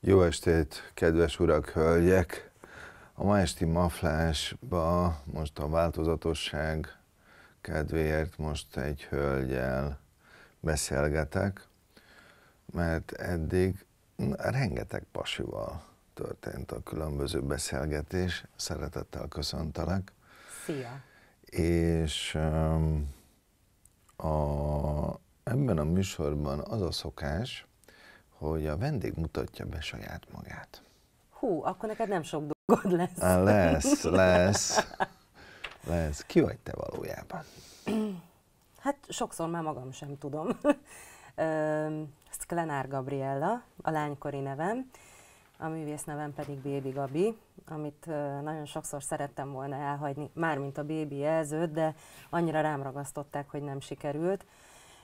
Jó estét, kedves urak, hölgyek! A ma esti maflásba most a változatosság kedvéért most egy hölgyel beszélgetek, mert eddig rengeteg pasival történt a különböző beszélgetés. Szeretettel köszöntelek. Szia! És a, ebben a műsorban az a szokás, hogy a vendég mutatja be saját magát. Hú, akkor neked nem sok dolgod lesz. Á, lesz, lesz. Lesz. Ki vagy te valójában? Hát sokszor már magam sem tudom. Sklenár Gabriella, a lánykori nevem, a művész nevem pedig Bébi Gabi, amit nagyon sokszor szerettem volna elhagyni, mármint a Bébi jelzőt, de annyira rám ragasztották, hogy nem sikerült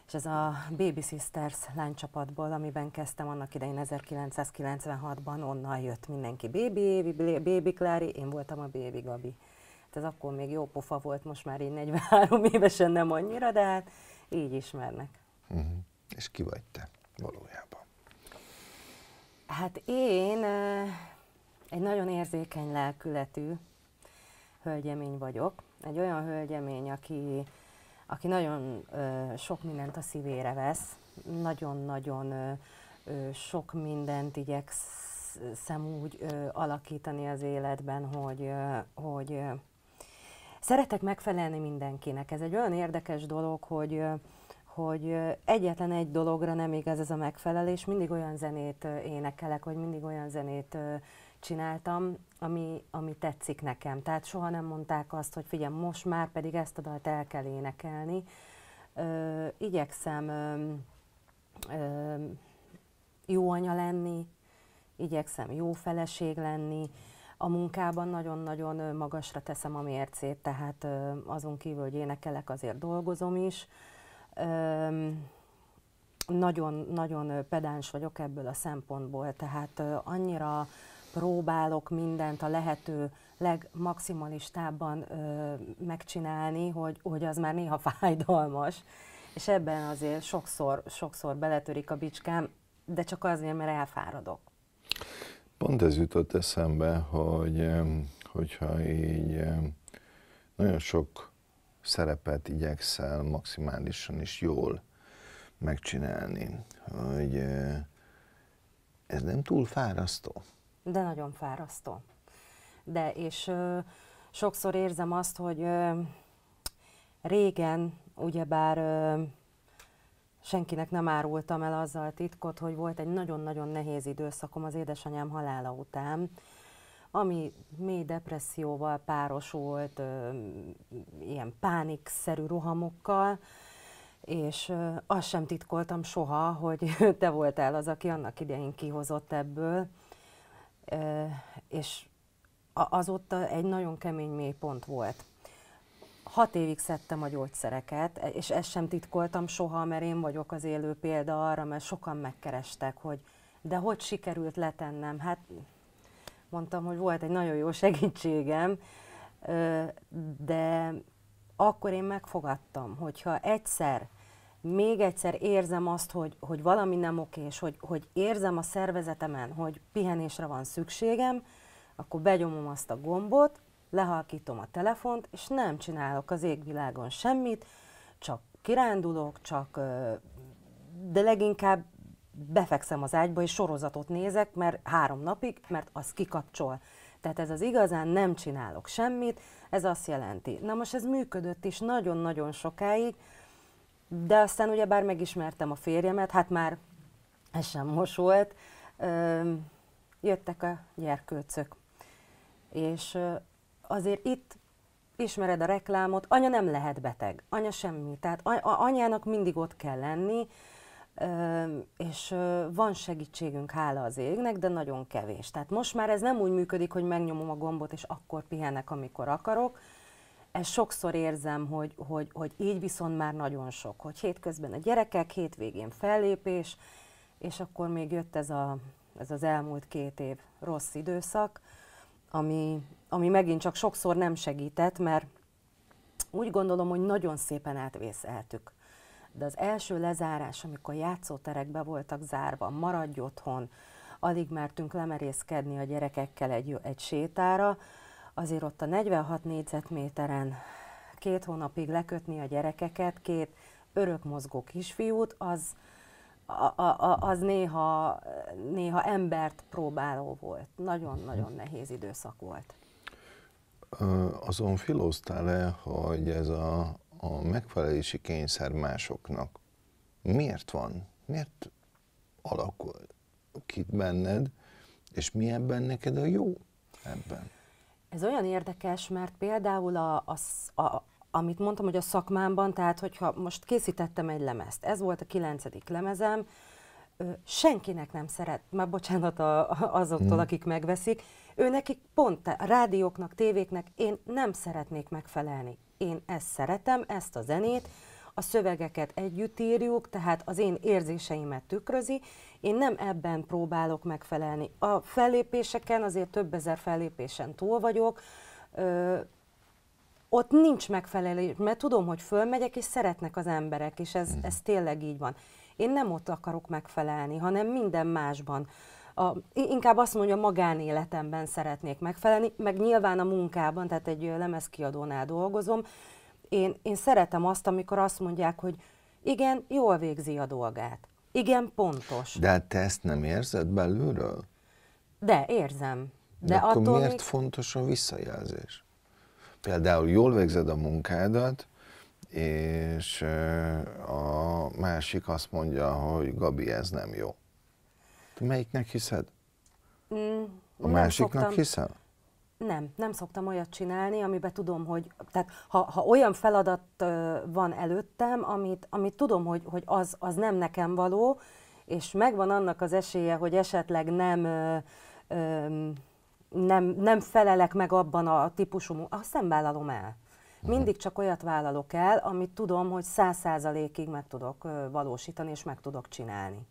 és ez a Baby Sisters lánycsapatból, amiben kezdtem annak idején 1996-ban, onnan jött mindenki Baby Évi, Baby Klári, én voltam a Baby Gabi. Hát ez akkor még jó pofa volt, most már így 43 évesen nem annyira, de hát így ismernek. Uh-huh. És ki vagy te valójában? Hát én egy nagyon érzékeny lelkületű hölgyemény vagyok. Egy olyan hölgyemény, aki aki nagyon ö, sok mindent a szívére vesz, nagyon-nagyon sok mindent igyekszem úgy ö, alakítani az életben, hogy, ö, hogy ö, szeretek megfelelni mindenkinek. Ez egy olyan érdekes dolog, hogy ö, hogy egyetlen egy dologra nem igaz ez a megfelelés, mindig olyan zenét énekelek, vagy mindig olyan zenét csináltam, ami, ami tetszik nekem. Tehát soha nem mondták azt, hogy figyelj, most már pedig ezt a dalt el kell énekelni. Ö, igyekszem ö, ö, jó anya lenni, igyekszem jó feleség lenni. A munkában nagyon-nagyon magasra teszem a mércét, tehát ö, azon kívül, hogy énekelek, azért dolgozom is. Ö, nagyon-nagyon pedáns vagyok ebből a szempontból, tehát annyira próbálok mindent a lehető legmaximalistábban ö, megcsinálni, hogy, hogy az már néha fájdalmas. És ebben azért sokszor, sokszor beletörik a bicskám, de csak azért, mert elfáradok. Pont ez jutott eszembe, hogy hogyha így nagyon sok szerepet igyekszel maximálisan is jól megcsinálni, hogy ez nem túl fárasztó de nagyon fárasztó. De, és ö, sokszor érzem azt, hogy ö, régen, ugyebár ö, senkinek nem árultam el azzal a titkot, hogy volt egy nagyon-nagyon nehéz időszakom az édesanyám halála után, ami mély depresszióval párosult, ö, ilyen pánikszerű rohamokkal, és ö, azt sem titkoltam soha, hogy te voltál az, aki annak idején kihozott ebből és azóta egy nagyon kemény mélypont volt. Hat évig szedtem a gyógyszereket, e, és ezt sem titkoltam soha, mert én vagyok az élő példa arra, mert sokan megkerestek, hogy de hogy sikerült letennem? Hát mondtam, hogy volt egy nagyon jó segítségem, de akkor én megfogadtam, hogyha egyszer még egyszer érzem azt, hogy, hogy valami nem oké, és hogy, hogy érzem a szervezetemen, hogy pihenésre van szükségem, akkor begyomom azt a gombot, lehalkítom a telefont, és nem csinálok az égvilágon semmit, csak kirándulok, csak, de leginkább befekszem az ágyba, és sorozatot nézek, mert három napig, mert az kikapcsol. Tehát ez az igazán nem csinálok semmit, ez azt jelenti. Na most ez működött is nagyon-nagyon sokáig, de aztán ugyebár megismertem a férjemet, hát már ez sem most volt, jöttek a gyerkőcök. És azért itt ismered a reklámot, anya nem lehet beteg, anya semmi, tehát anyának mindig ott kell lenni, és van segítségünk, hála az égnek, de nagyon kevés. Tehát most már ez nem úgy működik, hogy megnyomom a gombot, és akkor pihenek, amikor akarok, ezt sokszor érzem, hogy, hogy, hogy így viszont már nagyon sok, hogy hétközben a gyerekek, hétvégén fellépés, és akkor még jött ez, a, ez az elmúlt két év rossz időszak, ami, ami megint csak sokszor nem segített, mert úgy gondolom, hogy nagyon szépen átvészeltük. De az első lezárás, amikor játszóterekbe voltak zárva, maradj otthon, alig mertünk lemerészkedni a gyerekekkel egy, egy sétára, azért ott a 46 négyzetméteren két hónapig lekötni a gyerekeket, két örökmozgó kisfiút, az, a, a, az néha, néha embert próbáló volt. Nagyon-nagyon mhm. nehéz időszak volt. Azon filóztál-e, hogy ez a, a megfelelési kényszer másoknak miért van? Miért alakul ki benned, és mi ebben neked a jó ebben? Ez olyan érdekes, mert például a, a, a, amit mondtam, hogy a szakmámban, tehát hogyha most készítettem egy lemezt, ez volt a kilencedik lemezem, senkinek nem szeret, már bocsánat a, azoktól, hmm. akik megveszik, ő nekik pont a rádióknak, tévéknek én nem szeretnék megfelelni. Én ezt szeretem, ezt a zenét, a szövegeket együtt írjuk, tehát az én érzéseimet tükrözi. Én nem ebben próbálok megfelelni. A fellépéseken azért több ezer fellépésen túl vagyok, ö, ott nincs megfelelés, mert tudom, hogy fölmegyek, és szeretnek az emberek, és ez, mhm. ez tényleg így van. Én nem ott akarok megfelelni, hanem minden másban a, inkább azt mondja, magánéletemben szeretnék megfelelni, meg nyilván a munkában, tehát egy lemezkiadónál dolgozom, én, én szeretem azt, amikor azt mondják, hogy igen, jól végzi a dolgát. Igen, pontos. De hát te ezt nem érzed belülről? De, érzem. De, De akkor attól miért még... fontos a visszajelzés? Például jól végzed a munkádat, és a másik azt mondja, hogy Gabi, ez nem jó. Te melyiknek hiszed? Mm, a másiknak szoktam... hiszel? Nem, nem szoktam olyat csinálni, amiben tudom, hogy, tehát ha, ha olyan feladat van előttem, amit, amit tudom, hogy, hogy az, az nem nekem való, és megvan annak az esélye, hogy esetleg nem, ö, ö, nem, nem felelek meg abban a típusú, azt nem vállalom el. Mindig csak olyat vállalok el, amit tudom, hogy száz százalékig meg tudok valósítani, és meg tudok csinálni.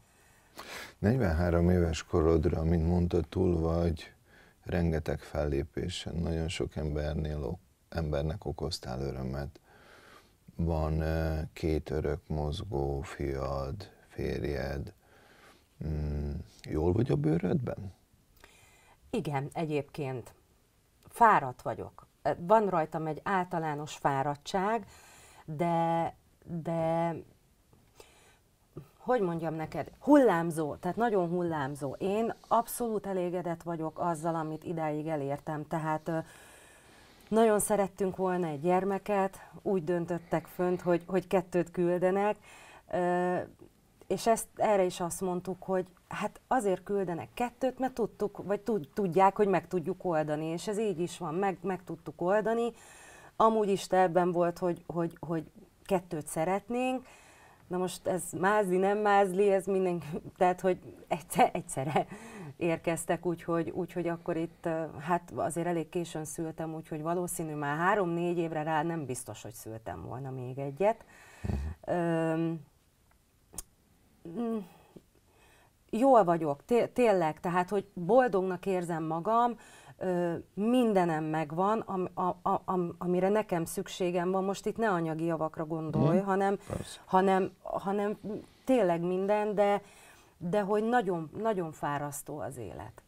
43 éves korodra, mint mondta, túl vagy rengeteg fellépésen, nagyon sok embernél, embernek okoztál örömet. Van két örök mozgó fiad, férjed. Mm, jól vagy a bőrödben? Igen, egyébként. Fáradt vagyok. Van rajtam egy általános fáradtság, de, de hogy mondjam neked, hullámzó, tehát nagyon hullámzó. Én abszolút elégedett vagyok azzal, amit idáig elértem, tehát nagyon szerettünk volna egy gyermeket, úgy döntöttek fönt, hogy, hogy kettőt küldenek, és ezt erre is azt mondtuk, hogy hát azért küldenek kettőt, mert tudtuk, vagy tudják, hogy meg tudjuk oldani, és ez így is van, meg, meg tudtuk oldani. Amúgy is ebben volt, hogy, hogy, hogy kettőt szeretnénk, Na most ez mázli, nem mázli, ez mindenki, tehát hogy egyszer, egyszerre érkeztek, úgyhogy, úgyhogy akkor itt, hát azért elég későn szültem, úgyhogy valószínű már három-négy évre rá nem biztos, hogy szültem volna még egyet. Öm, mm, jól vagyok, té- tényleg, tehát hogy boldognak érzem magam, mindenem megvan, am, a, a, am, amire nekem szükségem van, most itt ne anyagi javakra gondolj, mm. hanem, hanem, hanem tényleg minden, de, de hogy nagyon, nagyon fárasztó az élet.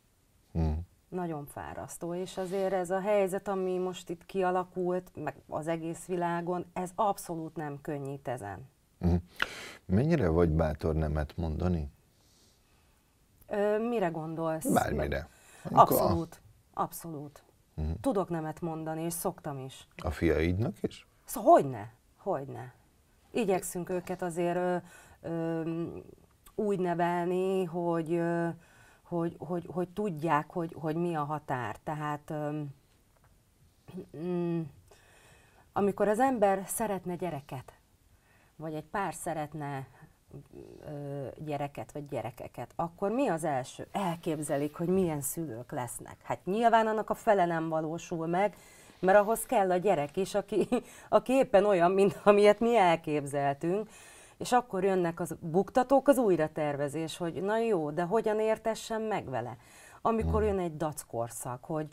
Mm. Nagyon fárasztó, és azért ez a helyzet, ami most itt kialakult, meg az egész világon, ez abszolút nem könnyít ezen. Mm. Mennyire vagy bátor nemet mondani? Ö, mire gondolsz? Bármire. Amikor Abszolút. Abszolút. Uh-huh. Tudok nemet mondani, és szoktam is. A fiaidnak is? Szóval hogyne, hogyne. Igyekszünk őket azért ö, ö, úgy nevelni, hogy, ö, hogy, hogy, hogy tudják, hogy, hogy mi a határ. Tehát ö, m, mm, amikor az ember szeretne gyereket, vagy egy pár szeretne gyereket vagy gyerekeket, akkor mi az első? Elképzelik, hogy milyen szülők lesznek. Hát nyilván annak a fele nem valósul meg, mert ahhoz kell a gyerek is, aki, aki éppen olyan, mint amilyet mi elképzeltünk. És akkor jönnek az buktatók, az újratervezés, hogy na jó, de hogyan értessem meg vele? Amikor hmm. jön egy dackorszak, hogy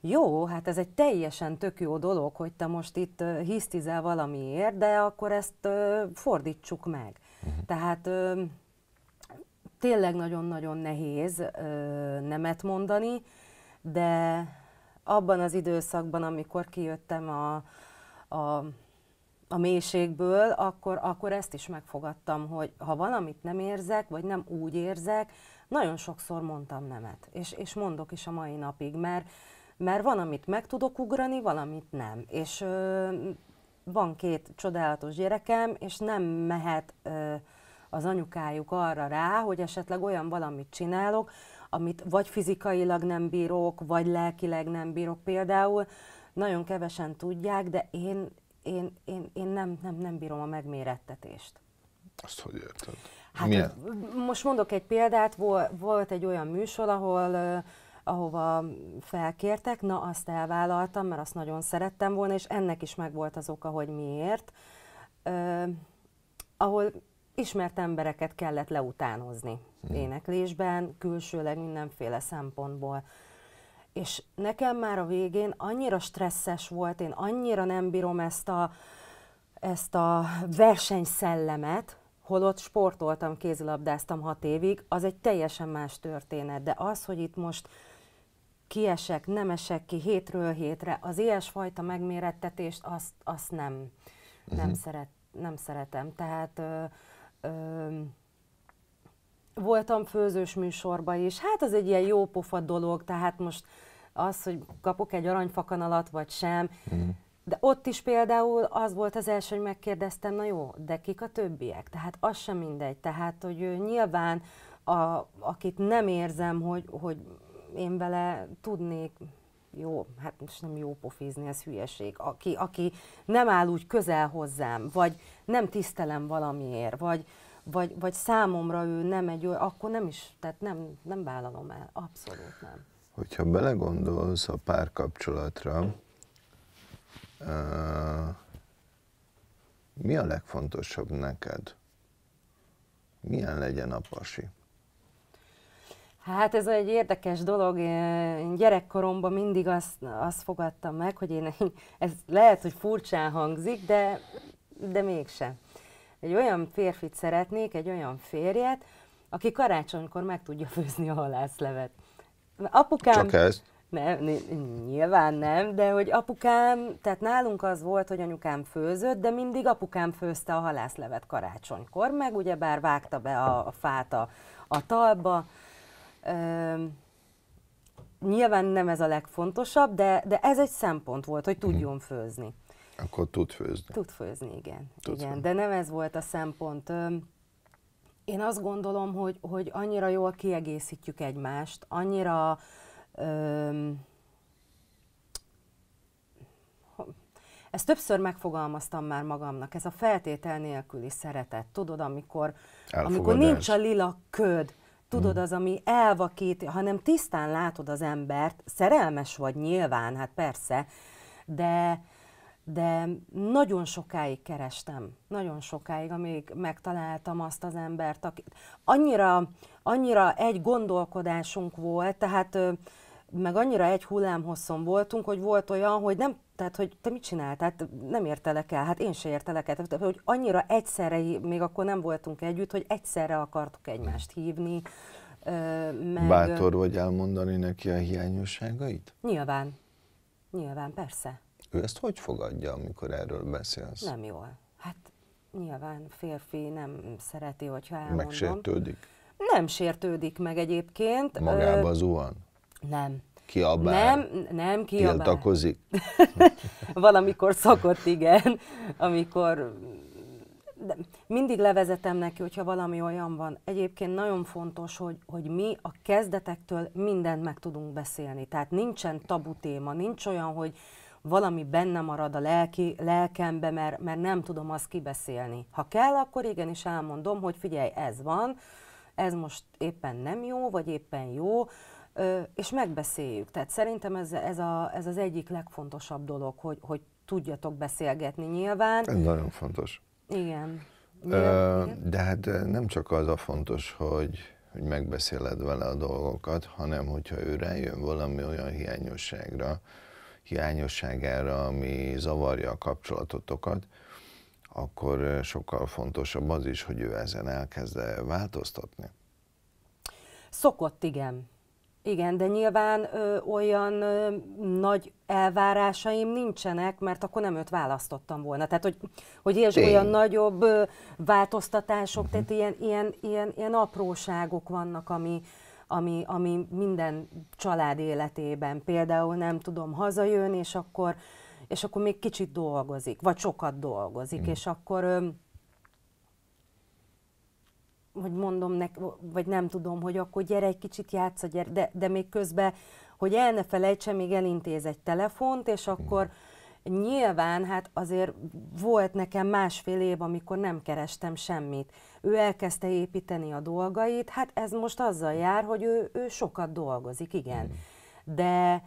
jó, hát ez egy teljesen tök jó dolog, hogy te most itt hisztizel valamiért, de akkor ezt fordítsuk meg. Uh-huh. Tehát ö, tényleg nagyon-nagyon nehéz ö, nemet mondani, de abban az időszakban, amikor kijöttem a, a, a mélységből, akkor, akkor ezt is megfogadtam, hogy ha valamit nem érzek, vagy nem úgy érzek, nagyon sokszor mondtam nemet, és, és mondok is a mai napig, mert, mert van, amit meg tudok ugrani, valamit nem. És ö, van két csodálatos gyerekem, és nem mehet ö, az anyukájuk arra rá, hogy esetleg olyan valamit csinálok, amit vagy fizikailag nem bírok, vagy lelkileg nem bírok például. Nagyon kevesen tudják, de én, én, én, én nem, nem, nem bírom a megmérettetést. Azt hogy érted? Hát Milyen? most mondok egy példát, volt, volt egy olyan műsor, ahol ahova felkértek, na azt elvállaltam, mert azt nagyon szerettem volna, és ennek is megvolt az oka, hogy miért, Ö, ahol ismert embereket kellett leutánozni hmm. éneklésben, külsőleg mindenféle szempontból. És nekem már a végén annyira stresszes volt, én annyira nem bírom ezt a, ezt a versenyszellemet, holott sportoltam, kézilabdáztam hat évig, az egy teljesen más történet, de az, hogy itt most kiesek, nem esek ki hétről hétre. Az ilyesfajta megmérettetést azt, azt nem, nem, uh-huh. szeret, nem szeretem. Tehát ö, ö, voltam főzős műsorban is, hát az egy ilyen jó pofa dolog, tehát most az, hogy kapok egy aranyfakanalat vagy sem, uh-huh. De ott is például az volt az első, hogy megkérdeztem, na jó, de kik a többiek? Tehát az sem mindegy. Tehát, hogy nyilván, a, akit nem érzem, hogy, hogy én vele tudnék jó, hát most nem jó pofizni, ez hülyeség. Aki, aki nem áll úgy közel hozzám, vagy nem tisztelem valamiért, vagy, vagy, vagy számomra ő nem egy olyan, akkor nem is, tehát nem, nem vállalom el, abszolút nem. Hogyha belegondolsz a párkapcsolatra, uh, mi a legfontosabb neked? Milyen legyen a pasi? Hát ez egy érdekes dolog. Én gyerekkoromban mindig azt, azt fogadtam meg, hogy én, ez lehet, hogy furcsán hangzik, de, de mégsem. Egy olyan férfit szeretnék, egy olyan férjet, aki karácsonykor meg tudja főzni a halászlevet. Apukám... Csak ez? Nem, nyilván nem, de hogy apukám, tehát nálunk az volt, hogy anyukám főzött, de mindig apukám főzte a halászlevet karácsonykor, meg ugyebár vágta be a, a fát a, a talba, nyilván nem ez a legfontosabb, de, de ez egy szempont volt, hogy tudjon mhm. főzni. Akkor tud főzni. Tud főzni, igen. Tud igen. Főzni. De nem ez volt a szempont. Én azt gondolom, hogy, hogy annyira jól kiegészítjük egymást, annyira öm, ezt többször megfogalmaztam már magamnak, ez a feltétel nélküli szeretet, tudod, amikor, amikor nincs a lila köd, tudod, az, ami elvakít, hanem tisztán látod az embert, szerelmes vagy nyilván, hát persze, de, de nagyon sokáig kerestem, nagyon sokáig, amíg megtaláltam azt az embert, akit annyira, annyira egy gondolkodásunk volt, tehát meg annyira egy hullámhosszon voltunk, hogy volt olyan, hogy nem, tehát hogy te mit csináltál, hát nem értelek el, hát én se értelek el, tehát hogy annyira egyszerre, még akkor nem voltunk együtt, hogy egyszerre akartuk egymást hívni. Meg... Bátor vagy elmondani neki a hiányosságait? Nyilván, nyilván, persze. Ő ezt hogy fogadja, amikor erről beszélsz? Nem jól. Hát nyilván férfi nem szereti, hogyha elmondom. Megsértődik? Nem sértődik meg egyébként. Magába zuhan? Nem. Kiabál. Nem, nem kiabál. Tiltakozik. Valamikor szokott, igen, amikor de mindig levezetem neki, hogyha valami olyan van. Egyébként nagyon fontos, hogy, hogy mi a kezdetektől mindent meg tudunk beszélni. Tehát nincsen tabu téma, nincs olyan, hogy valami benne marad a lelki, lelkembe, mert, mert nem tudom azt kibeszélni. Ha kell, akkor igenis elmondom, hogy figyelj, ez van, ez most éppen nem jó, vagy éppen jó, és megbeszéljük. Tehát szerintem ez, ez, a, ez az egyik legfontosabb dolog, hogy, hogy tudjatok beszélgetni nyilván. Ez nagyon fontos. Igen. Ö, de hát nem csak az a fontos, hogy, hogy megbeszéled vele a dolgokat, hanem hogyha ő rájön valami olyan hiányosságra, hiányosságára, ami zavarja a kapcsolatotokat, akkor sokkal fontosabb az is, hogy ő ezen elkezd változtatni. Szokott, igen. Igen, de nyilván ö, olyan ö, nagy elvárásaim nincsenek, mert akkor nem őt választottam volna. Tehát, hogy, hogy Tény. olyan nagyobb ö, változtatások, uh-huh. tehát mhm. ilyen, ilyen, ilyen, ilyen apróságok vannak, ami, ami, ami minden család életében. Például nem tudom hazajön, és akkor, és akkor még kicsit dolgozik, vagy sokat dolgozik, uh-huh. és akkor... Ö, hogy mondom nek, vagy nem tudom, hogy akkor gyere egy kicsit játsz, gyere, de, de még közben, hogy el ne felejtse, még elintéz egy telefont, és akkor nyilván hát azért volt nekem másfél év, amikor nem kerestem semmit. Ő elkezdte építeni a dolgait, hát ez most azzal jár, hogy ő, ő sokat dolgozik, igen. Mm. De,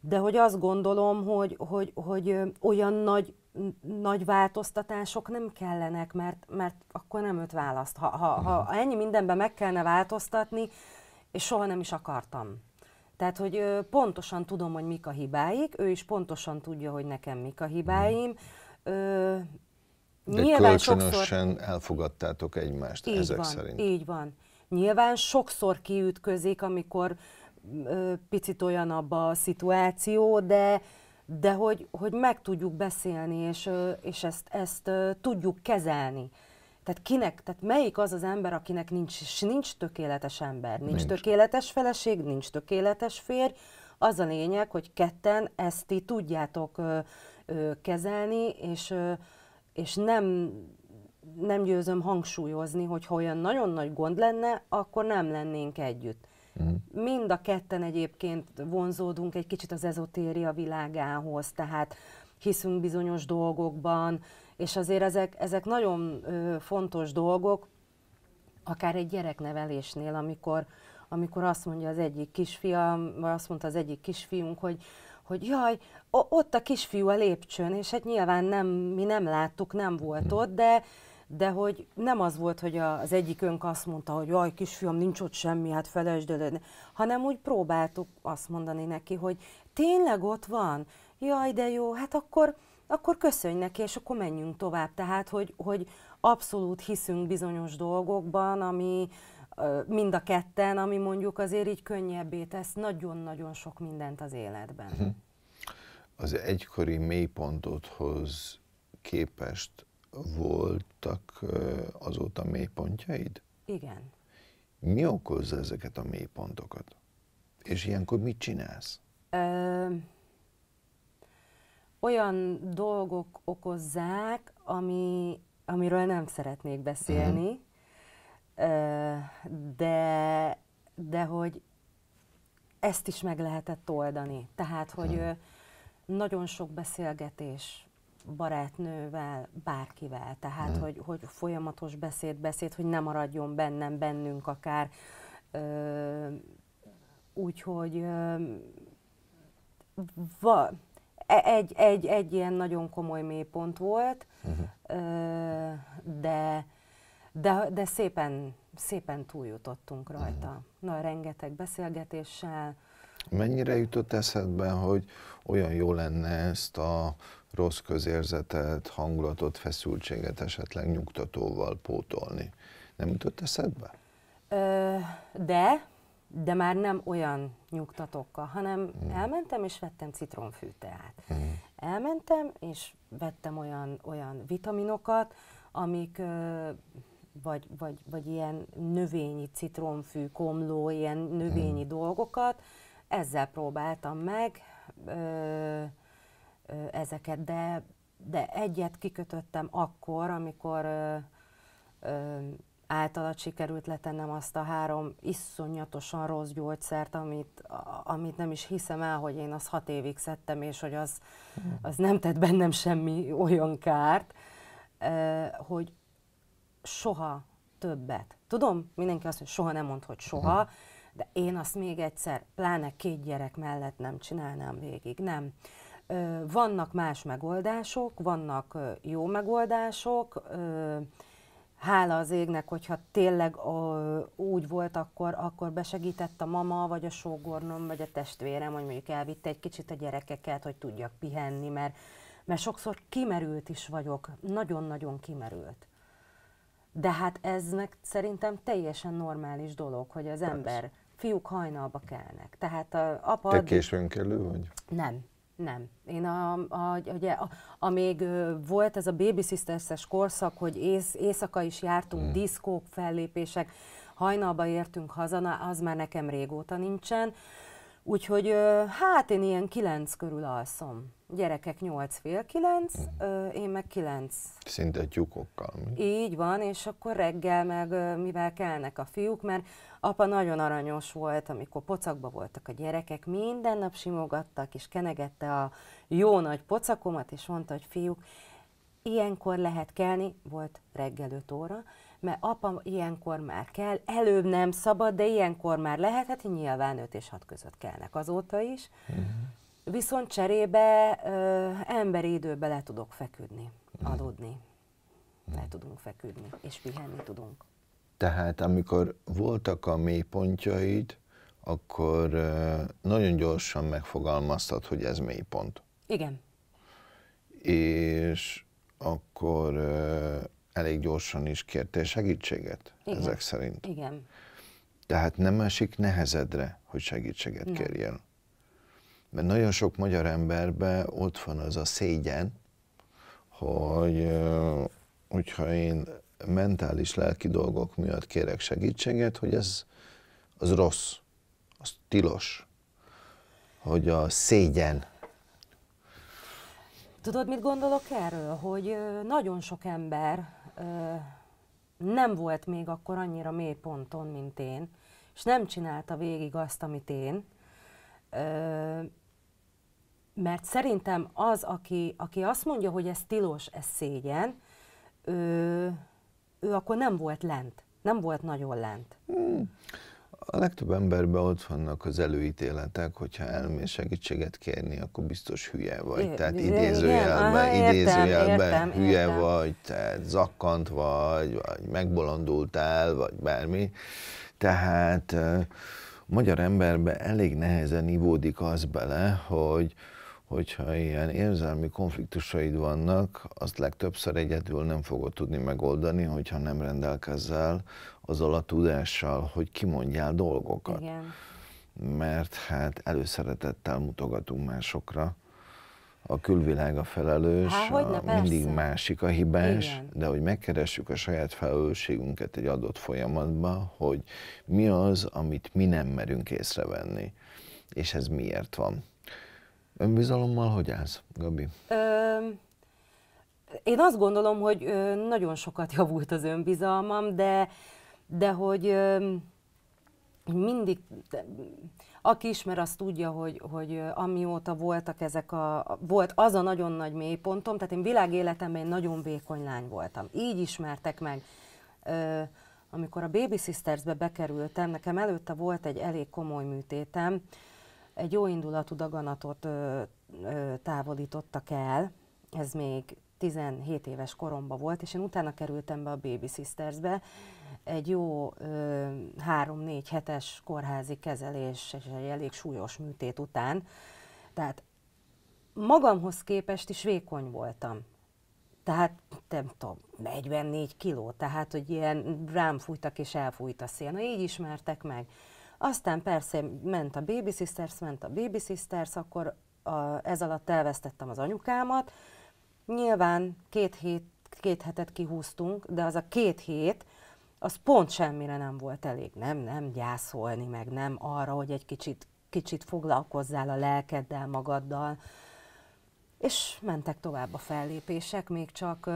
de hogy azt gondolom, hogy, hogy, hogy, hogy olyan nagy nagy változtatások nem kellenek, mert, mert akkor nem őt választ. Ha, ha, ha mhm. ennyi mindenben meg kellene változtatni, és soha nem is akartam. Tehát, hogy pontosan tudom, hogy mik a hibáik, ő is pontosan tudja, hogy nekem mik a hibáim. Mhm. Ö, De kölcsönösen sokszor... elfogadtátok egymást így ezek van, szerint. Így van. Nyilván sokszor kiütközik, amikor ö, picit olyan abba a szituáció, de, de hogy, hogy meg tudjuk beszélni, és, és ezt, ezt tudjuk kezelni. Tehát kinek, tehát melyik az az ember, akinek nincs, nincs tökéletes ember, nincs, nincs tökéletes feleség, nincs tökéletes férj, az a lényeg, hogy ketten ezt ti tudjátok ö, ö, kezelni, és, ö, és nem, nem győzöm hangsúlyozni, hogy ha olyan nagyon nagy gond lenne, akkor nem lennénk együtt uh Mind a ketten egyébként vonzódunk egy kicsit az ezotéria világához, tehát hiszünk bizonyos dolgokban, és azért ezek, ezek nagyon ö, fontos dolgok, akár egy gyereknevelésnél, amikor, amikor azt mondja az egyik kisfiam, vagy azt mondta az egyik kisfiunk, hogy, hogy jaj, ott a kisfiú a lépcsőn, és hát nyilván nem, mi nem láttuk, nem volt mhm. ott, de, de hogy nem az volt, hogy az egyik önk azt mondta, hogy jaj, kisfiam, nincs ott semmi, hát felejtsd el, hanem úgy próbáltuk azt mondani neki, hogy tényleg ott van, jaj, de jó, hát akkor, akkor köszönj neki, és akkor menjünk tovább. Tehát, hogy, hogy abszolút hiszünk bizonyos dolgokban, ami mind a ketten, ami mondjuk azért így könnyebbé tesz nagyon-nagyon sok mindent az életben. Mhm. Az egykori mélypontodhoz képest voltak azóta mélypontjaid? Igen. Mi okozza ezeket a mélypontokat? És ilyenkor mit csinálsz? Ö, olyan dolgok okozzák, ami, amiről nem szeretnék beszélni, uh-huh. Ö, de, de hogy ezt is meg lehetett oldani. Tehát, hogy uh-huh. nagyon sok beszélgetés barátnővel, bárkivel. Tehát, hmm. hogy, hogy folyamatos beszéd, beszéd, hogy ne maradjon bennem, bennünk akár. Úgyhogy va, e, egy, egy, egy ilyen nagyon komoly mélypont volt, uh-huh. de, de, de szépen, szépen túljutottunk rajta. Uh-huh. Na, rengeteg beszélgetéssel. Mennyire jutott eszedbe, hogy olyan jó lenne ezt a rossz közérzetet, hangulatot, feszültséget esetleg nyugtatóval pótolni. Nem jutott eszedbe? Ö, de, de már nem olyan nyugtatókkal, hanem hmm. elmentem és vettem citromfűteát. Hmm. Elmentem és vettem olyan, olyan vitaminokat, amik ö, vagy, vagy, vagy ilyen növényi citromfű, komló, ilyen növényi hmm. dolgokat, ezzel próbáltam meg. Ö, ezeket, de, de egyet kikötöttem akkor, amikor ö, ö, általad sikerült letennem azt a három iszonyatosan rossz gyógyszert, amit, amit nem is hiszem el, hogy én az hat évig szedtem, és hogy az, mhm. az nem tett bennem semmi olyan kárt, hogy soha többet. Tudom, mindenki azt mondja, soha nem mond, hogy soha, mhm. de én azt még egyszer, pláne két gyerek mellett nem csinálnám végig, nem. Vannak más megoldások, vannak jó megoldások, hála az égnek, hogyha tényleg úgy volt, akkor, akkor besegített a mama, vagy a sógornom, vagy a testvérem, hogy mondjuk elvitte egy kicsit a gyerekeket, hogy tudjak pihenni, mert, mert sokszor kimerült is vagyok, nagyon-nagyon kimerült. De hát eznek szerintem teljesen normális dolog, hogy az ember, fiúk hajnalba kelnek. Tehát a apa... Te későn kellő vagy? Nem. Nem. Én a, a, ugye, a, a még volt ez a Baby Sisters-es korszak, hogy ész, éjszaka is jártunk, mm. diszkók, fellépések, hajnalba értünk haza, na, az már nekem régóta nincsen. Úgyhogy hát én ilyen kilenc körül alszom. Gyerekek nyolc fél kilenc, mm. én meg kilenc. Szinte tyúkokkal. Mi? Így van, és akkor reggel meg mivel kelnek a fiúk, mert Apa nagyon aranyos volt, amikor pocakba voltak a gyerekek, minden nap simogattak, és kenegette a jó nagy pocakomat, és mondta, hogy fiúk, ilyenkor lehet kelni, volt reggel 5 óra, mert apa ilyenkor már kell, előbb nem szabad, de ilyenkor már lehet, hát nyilván 5 és 6 között kelnek azóta is. Uh-huh. Viszont cserébe ö, emberi időbe le tudok feküdni, mhm. aludni, uh-huh. le mhm. tudunk feküdni, és pihenni tudunk. Tehát amikor voltak a mélypontjaid, akkor nagyon gyorsan megfogalmaztad, hogy ez mélypont. Igen. És akkor elég gyorsan is kértél segítséget, Igen. ezek szerint. Igen. Tehát nem esik nehezedre, hogy segítséget nem. kérjél. Mert nagyon sok magyar emberben ott van az a szégyen, hogy hogyha én mentális, lelki dolgok miatt kérek segítséget, hogy ez az rossz, az tilos, hogy a szégyen. Tudod, mit gondolok erről? Hogy nagyon sok ember nem volt még akkor annyira mély ponton, mint én, és nem csinálta végig azt, amit én, mert szerintem az, aki, aki azt mondja, hogy ez tilos, ez szégyen, ő akkor nem volt lent, nem volt nagyon lent. Hmm. A legtöbb emberben ott vannak az előítéletek, hogyha elmész segítséget kérni, akkor biztos hülye vagy. Tehát idézőjelben, idézőjelben hülye értem. vagy, tehát zakkant vagy, vagy megbolondultál, vagy bármi. Tehát a magyar emberbe elég nehezen ivódik az bele, hogy hogyha ilyen érzelmi konfliktusaid vannak, azt legtöbbször egyedül nem fogod tudni megoldani, hogyha nem rendelkezel azzal a tudással, hogy kimondjál dolgokat. Igen. Mert hát előszeretettel mutogatunk másokra. A külvilág a felelős, Há, a mindig persze. másik a hibás, Igen. de hogy megkeressük a saját felelősségünket egy adott folyamatban, hogy mi az, amit mi nem merünk észrevenni, és ez miért van. Önbizalommal hogy állsz, Gabi? Ö, én azt gondolom, hogy nagyon sokat javult az önbizalmam, de, de hogy mindig, aki ismer, azt tudja, hogy, hogy amióta voltak ezek a, volt az a nagyon nagy mélypontom, tehát én világéletemben egy nagyon vékony lány voltam. Így ismertek meg. Ö, amikor a Baby Sistersbe bekerültem, nekem előtte volt egy elég komoly műtétem, egy jó indulatú daganatot ö, ö, távolítottak el, ez még 17 éves koromba volt, és én utána kerültem be a Baby Sistersbe, egy jó három-négy hetes kórházi kezelés és egy elég súlyos műtét után. Tehát magamhoz képest is vékony voltam. Tehát nem tudom, 44 kiló, tehát hogy ilyen rám fújtak és elfújt a szél. Na így ismertek meg. Aztán persze ment a Baby Sisters, ment a Baby Sisters, akkor a, ez alatt elvesztettem az anyukámat. Nyilván két, hét, két hetet kihúztunk, de az a két hét, az pont semmire nem volt elég. Nem, nem gyászolni, meg nem arra, hogy egy kicsit, kicsit foglalkozzál a lelkeddel, magaddal. És mentek tovább a fellépések, még csak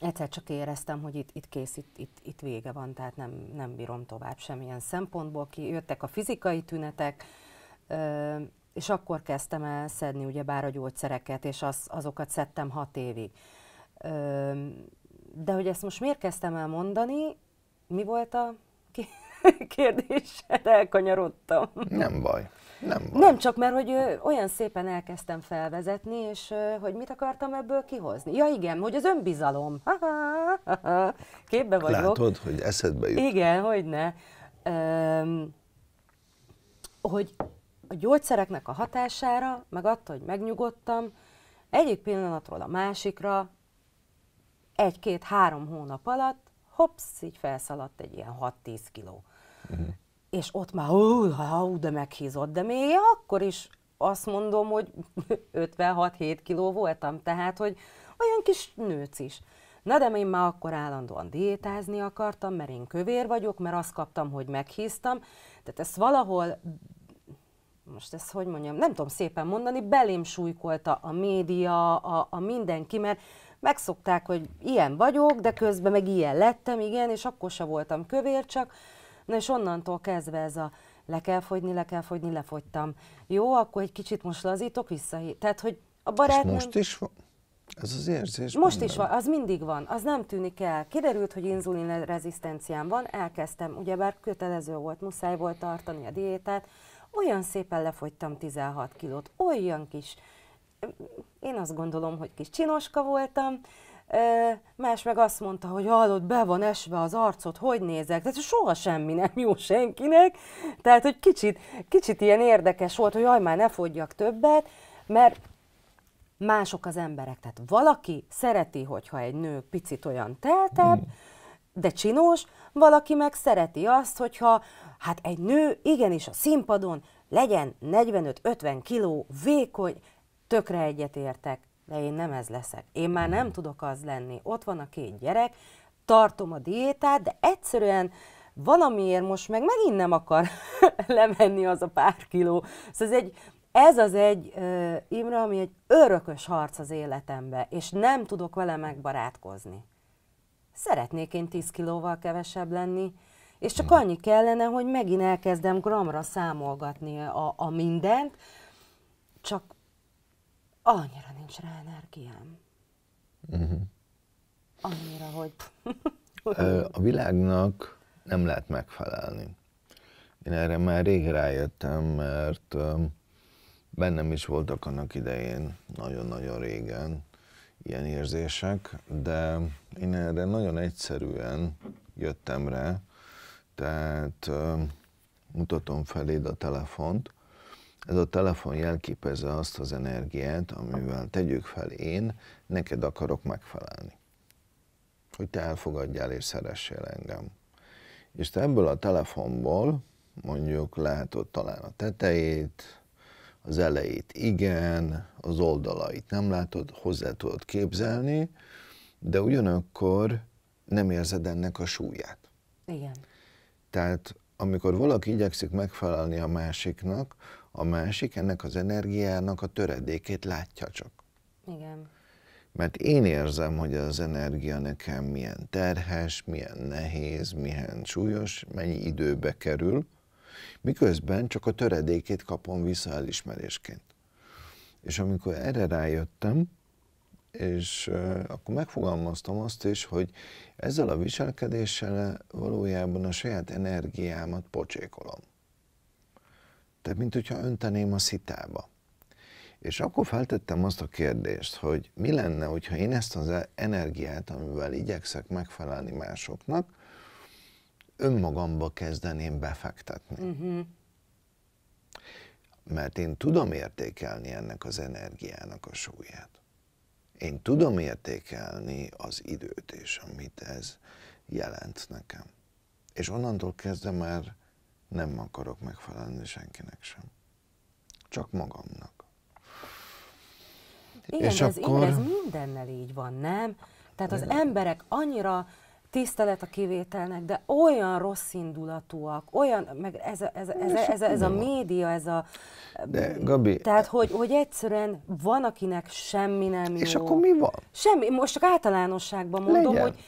egyszer csak éreztem, hogy itt, itt kész, itt, itt, itt vége van, tehát nem, nem bírom tovább semmilyen szempontból ki. Jöttek a fizikai tünetek, ö, és akkor kezdtem el szedni ugyebár a gyógyszereket, és az, azokat szedtem hat évig. Ö, de hogy ezt most miért kezdtem el mondani, mi volt a kérdésed? Elkanyarodtam. Nem baj. Nem, nem csak, mert hogy ö, olyan szépen elkezdtem felvezetni, és ö, hogy mit akartam ebből kihozni. Ja igen, hogy az önbizalom. Ha -ha, ha Képbe vagyok. Látod, hogy eszedbe jut. Igen, hogy ne. Öm, hogy a gyógyszereknek a hatására, meg attól, hogy megnyugodtam, egyik pillanatról a másikra, egy-két-három hónap alatt, hopsz, így felszaladt egy ilyen 6-10 kiló. Uh-huh és ott már hú, hú, de meghízott, de még akkor is azt mondom, hogy 56-7 kiló voltam, tehát, hogy olyan kis nőc is. Na de én már akkor állandóan diétázni akartam, mert én kövér vagyok, mert azt kaptam, hogy meghíztam. Tehát ezt valahol, most ezt hogy mondjam, nem tudom szépen mondani, belém súlykolta a média, a, a mindenki, mert megszokták, hogy ilyen vagyok, de közben meg ilyen lettem, igen, és akkor se voltam kövér, csak Na és onnantól kezdve ez a le kell fogyni, le kell fogyni, lefogytam. Jó, akkor egy kicsit most lazítok vissza. Tehát, hogy a barátnőm... most is van? Ez az érzés. Most is van, az mindig van, az nem tűnik el. Kiderült, hogy inzulin rezisztenciám van, elkezdtem, ugyebár kötelező volt, muszáj volt tartani a diétát, olyan szépen lefogytam 16 kilót, olyan kis, én azt gondolom, hogy kis csinoska voltam, más meg azt mondta, hogy hallod, be van esve az arcot, hogy nézek, tehát soha semmi nem jó senkinek, tehát hogy kicsit, kicsit ilyen érdekes volt, hogy jaj, már ne fogyjak többet, mert mások az emberek, tehát valaki szereti, hogyha egy nő picit olyan teltebb, mm. de csinos, valaki meg szereti azt, hogyha hát egy nő igenis a színpadon legyen 45-50 kiló vékony, tökre egyetértek, de én nem ez leszek. Én már nem tudok az lenni. Ott van a két gyerek, tartom a diétát, de egyszerűen valamiért most meg megint nem akar lemenni az a pár kiló. Szóval ez, egy, ez az egy, uh, Imre, ami egy örökös harc az életembe, és nem tudok vele megbarátkozni. Szeretnék én 10 kilóval kevesebb lenni, és csak mm. annyi kellene, hogy megint elkezdem gramra számolgatni a, a mindent, csak annyira nincs rá energiám. Uh-huh. Annyira, hogy... a világnak nem lehet megfelelni. Én erre már rég rájöttem, mert bennem is voltak annak idején, nagyon-nagyon régen ilyen érzések, de én erre nagyon egyszerűen jöttem rá, tehát mutatom feléd a telefont, ez a telefon jelképezze azt az energiát, amivel tegyük fel én, neked akarok megfelelni. Hogy te elfogadjál és szeressél engem. És te ebből a telefonból mondjuk látod talán a tetejét, az elejét igen, az oldalait nem látod, hozzá tudod képzelni, de ugyanakkor nem érzed ennek a súlyát. Igen. Tehát amikor valaki igyekszik megfelelni a másiknak, a másik ennek az energiának a töredékét látja csak. Igen. Mert én érzem, hogy az energia nekem milyen terhes, milyen nehéz, milyen súlyos, mennyi időbe kerül, miközben csak a töredékét kapom vissza elismerésként. És amikor erre rájöttem, és akkor megfogalmaztam azt is, hogy ezzel a viselkedéssel valójában a saját energiámat pocsékolom. Tehát, mint hogyha önteném a szitába. És akkor feltettem azt a kérdést, hogy mi lenne, hogyha én ezt az energiát, amivel igyekszek megfelelni másoknak, önmagamba kezdeném befektetni. Uh-huh. Mert én tudom értékelni ennek az energiának a súlyát. Én tudom értékelni az időt és amit ez jelent nekem. És onnantól kezdve már nem akarok megfelelni senkinek sem. Csak magamnak. Igen, és de ez, akkor... ez mindennel így van, nem? Tehát az Igen. emberek annyira tisztelet a kivételnek, de olyan rossz indulatúak, olyan, meg ez a, ez, a, ez, a, ez, a, ez a média, ez a... De, Gabi... Tehát, hogy, hogy egyszerűen van, akinek semmi nem jó. És akkor mi van? Semmi, most csak általánosságban mondom, Legyen. hogy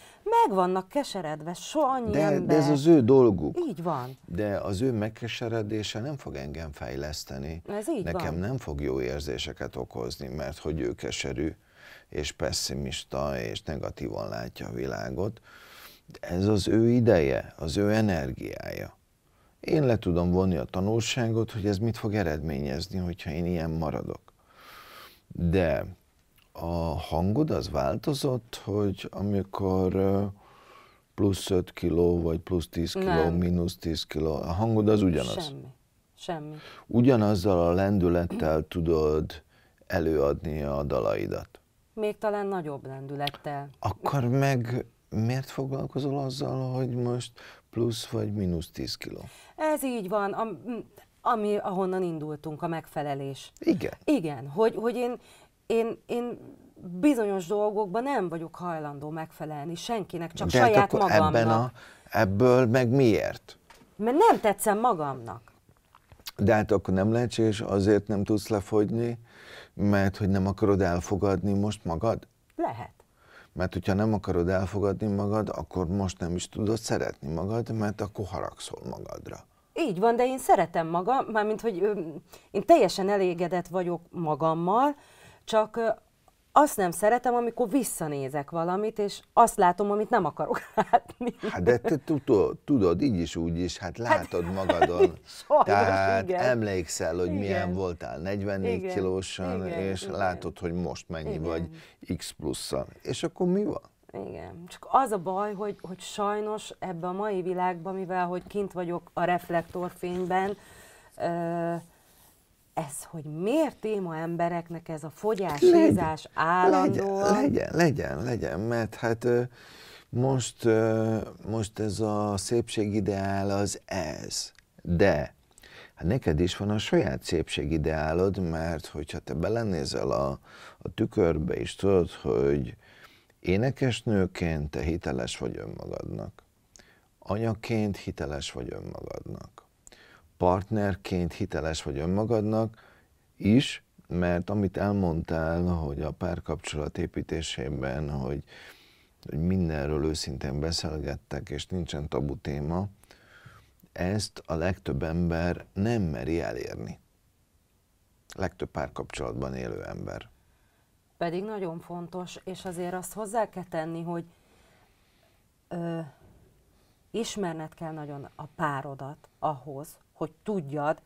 meg vannak keseredve, soha annyi de, ember. De ez az ő dolguk. Így van. De az ő megkeseredése nem fog engem fejleszteni. Ez így Nekem van. nem fog jó érzéseket okozni, mert hogy ő keserű, és pessimista, és negatívan látja a világot. Ez az ő ideje, az ő energiája. Én le tudom vonni a tanulságot, hogy ez mit fog eredményezni, hogyha én ilyen maradok. De a hangod az változott, hogy amikor plusz 5 kiló, vagy plusz 10 kiló, Nem. mínusz 10 kiló, a hangod az ugyanaz? Semmi. Semmi. Ugyanazzal a lendülettel tudod előadni a dalaidat? Még talán nagyobb lendülettel. Akkor meg miért foglalkozol azzal, hogy most plusz vagy mínusz 10 kiló? Ez így van. A, ami, ahonnan indultunk, a megfelelés. Igen. Igen, hogy, hogy én én, én bizonyos dolgokban nem vagyok hajlandó megfelelni senkinek, csak De hát saját hát akkor magamnak. Ebben a, ebből meg miért? Mert nem tetszem magamnak. De hát akkor nem lehetséges, azért nem tudsz lefogyni, mert hogy nem akarod elfogadni most magad? Lehet. Mert hogyha nem akarod elfogadni magad, akkor most nem is tudod szeretni magad, mert akkor haragszol magadra. Így van, de én szeretem magam, mármint hogy én teljesen elégedett vagyok magammal, csak azt nem szeretem, amikor visszanézek valamit, és azt látom, amit nem akarok látni. Hát de te tudod, így is úgy is, hát, hát látod hát, magadon. Sajnos, Tehát igen. emlékszel, hogy igen. milyen voltál 44 igen. kilósan, igen, és igen. látod, hogy most mennyi igen. vagy X plusszal. És akkor mi van? Igen. Csak az a baj, hogy, hogy sajnos ebben a mai világban, mivel hogy kint vagyok a reflektorfényben, ö- ez, hogy miért téma embereknek ez a fogyás, legyen, ízás állandóan? Legyen, legyen, legyen, mert hát most, most ez a szépségideál az ez, de hát neked is van a saját szépségideálod, mert hogyha te belenézel a, a tükörbe, és tudod, hogy énekesnőként te hiteles vagy önmagadnak, anyaként hiteles vagy önmagadnak, partnerként hiteles vagy önmagadnak is, mert amit elmondtál, hogy a párkapcsolat építésében, hogy, hogy mindenről őszintén beszélgettek, és nincsen tabu téma, ezt a legtöbb ember nem meri elérni. Legtöbb párkapcsolatban élő ember. Pedig nagyon fontos, és azért azt hozzá kell tenni, hogy ö, ismerned kell nagyon a párodat ahhoz, hogy tudjad,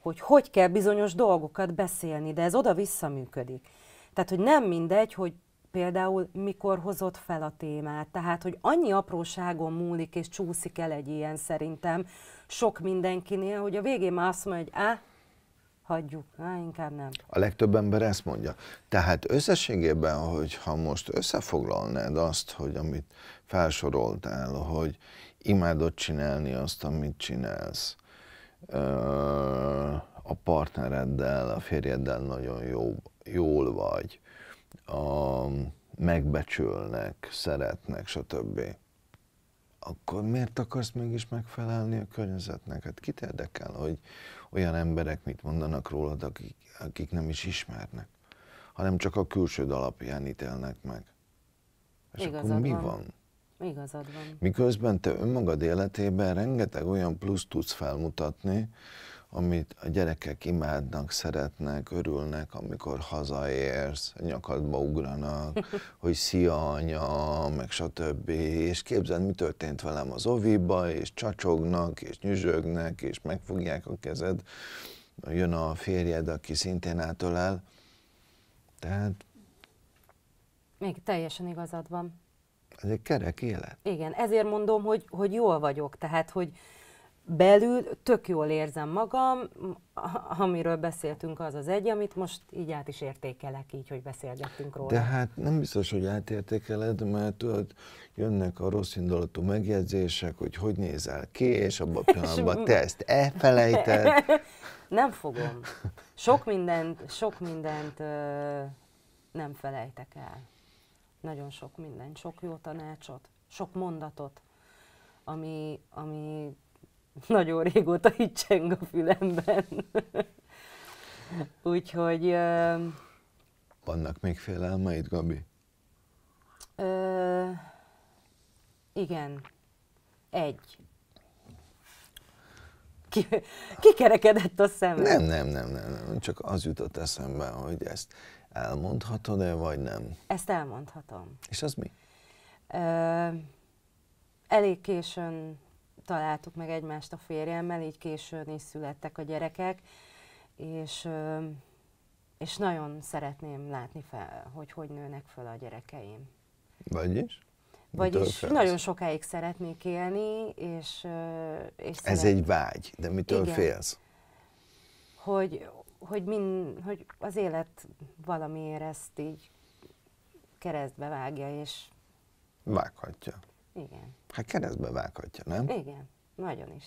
hogy hogy kell bizonyos dolgokat beszélni, de ez oda-vissza működik. Tehát, hogy nem mindegy, hogy például mikor hozott fel a témát, tehát, hogy annyi apróságon múlik és csúszik el egy ilyen szerintem sok mindenkinél, hogy a végén már azt mondja, hogy á, hagyjuk, á, inkább nem. A legtöbb ember ezt mondja. Tehát összességében, hogyha most összefoglalnád azt, hogy amit felsoroltál, hogy imádod csinálni azt, amit csinálsz, a partnereddel, a férjeddel nagyon jó, jól vagy, a, megbecsülnek, szeretnek, stb. Akkor miért akarsz mégis megfelelni a környezetnek? Hát kit érdekel, hogy olyan emberek mit mondanak rólad, akik, akik nem is ismernek, hanem csak a külsőd alapján ítélnek meg. És Igazad akkor mi van? van? Igazad van. Miközben te önmagad életében rengeteg olyan plusz tudsz felmutatni, amit a gyerekek imádnak, szeretnek, örülnek, amikor hazaérsz, nyakadba ugranak, hogy szia anya, meg stb. És képzeld, mi történt velem az oviba, és csacsognak, és nyüzsögnek, és megfogják a kezed. Jön a férjed, aki szintén átölel. Tehát... Még teljesen igazad van. Ez egy kerek élet. Igen, ezért mondom, hogy, hogy jól vagyok, tehát, hogy belül tök jól érzem magam, amiről beszéltünk, az az egy, amit most így át is értékelek, így, hogy beszélgettünk róla. De hát nem biztos, hogy átértékeled, mert tudod, jönnek a rossz indulatú megjegyzések, hogy hogy nézel ki, és abban a pillanatban te ezt elfelejted. nem fogom. Sok mindent, sok mindent ö, nem felejtek el nagyon sok mindent, sok jó tanácsot, sok mondatot, ami, ami nagyon régóta itt cseng a fülemben. Úgyhogy... Ö, Vannak még félelmeid, Gabi? Ö, igen. Egy. Ki, kikerekedett a szemem. Nem, nem, nem, nem, nem, csak az jutott eszembe, hogy ezt Elmondhatod-e, vagy nem? Ezt elmondhatom. És az mi? Ö, elég későn találtuk meg egymást a férjemmel, így későn is születtek a gyerekek, és, és nagyon szeretném látni fel, hogy hogy nőnek fel a gyerekeim. Vagyis? Vagyis nagyon sokáig szeretnék élni, és, és Ez egy vágy, de mitől Igen. félsz? Hogy, hogy, min, hogy az élet valamiért ezt így keresztbe vágja, és... Vághatja. Igen. Hát keresztbe vághatja, nem? Igen, nagyon is.